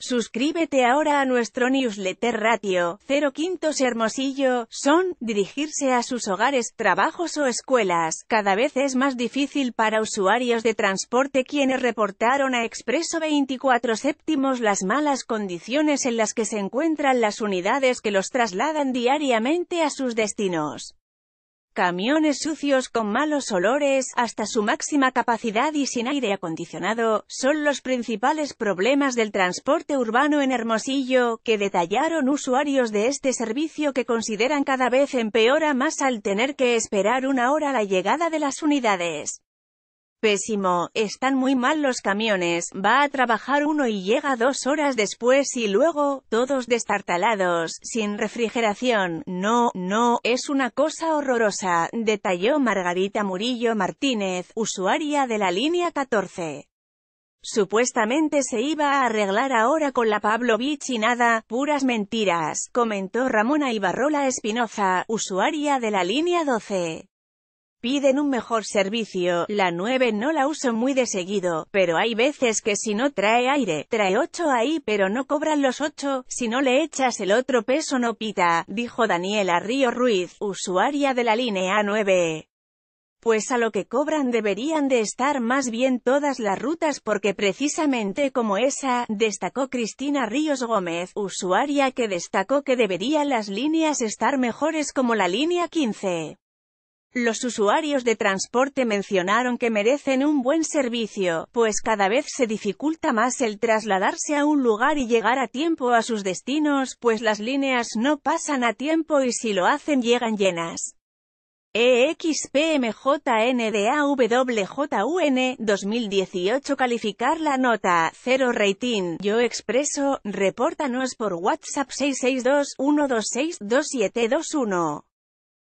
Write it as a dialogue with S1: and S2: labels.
S1: Suscríbete ahora a nuestro newsletter ratio, 0 quintos Hermosillo, son, dirigirse a sus hogares, trabajos o escuelas, cada vez es más difícil para usuarios de transporte quienes reportaron a Expreso 24 séptimos las malas condiciones en las que se encuentran las unidades que los trasladan diariamente a sus destinos camiones sucios con malos olores, hasta su máxima capacidad y sin aire acondicionado, son los principales problemas del transporte urbano en Hermosillo, que detallaron usuarios de este servicio que consideran cada vez empeora más al tener que esperar una hora la llegada de las unidades. Pésimo, están muy mal los camiones, va a trabajar uno y llega dos horas después y luego, todos destartalados, sin refrigeración, no, no, es una cosa horrorosa, detalló Margarita Murillo Martínez, usuaria de la línea 14. Supuestamente se iba a arreglar ahora con la Pablo Beach y nada, puras mentiras, comentó Ramona Ibarrola Espinoza, usuaria de la línea 12 piden un mejor servicio, la 9 no la uso muy de seguido, pero hay veces que si no trae aire, trae 8 ahí pero no cobran los 8, si no le echas el otro peso no pita, dijo Daniela Río Ruiz, usuaria de la línea 9. Pues a lo que cobran deberían de estar más bien todas las rutas porque precisamente como esa, destacó Cristina Ríos Gómez, usuaria que destacó que deberían las líneas estar mejores como la línea 15. Los usuarios de transporte mencionaron que merecen un buen servicio, pues cada vez se dificulta más el trasladarse a un lugar y llegar a tiempo a sus destinos, pues las líneas no pasan a tiempo y si lo hacen llegan llenas. EXPMJNDAWJUN 2018 Calificar la nota, 0 rating, yo expreso, repórtanos por WhatsApp 662 126 2721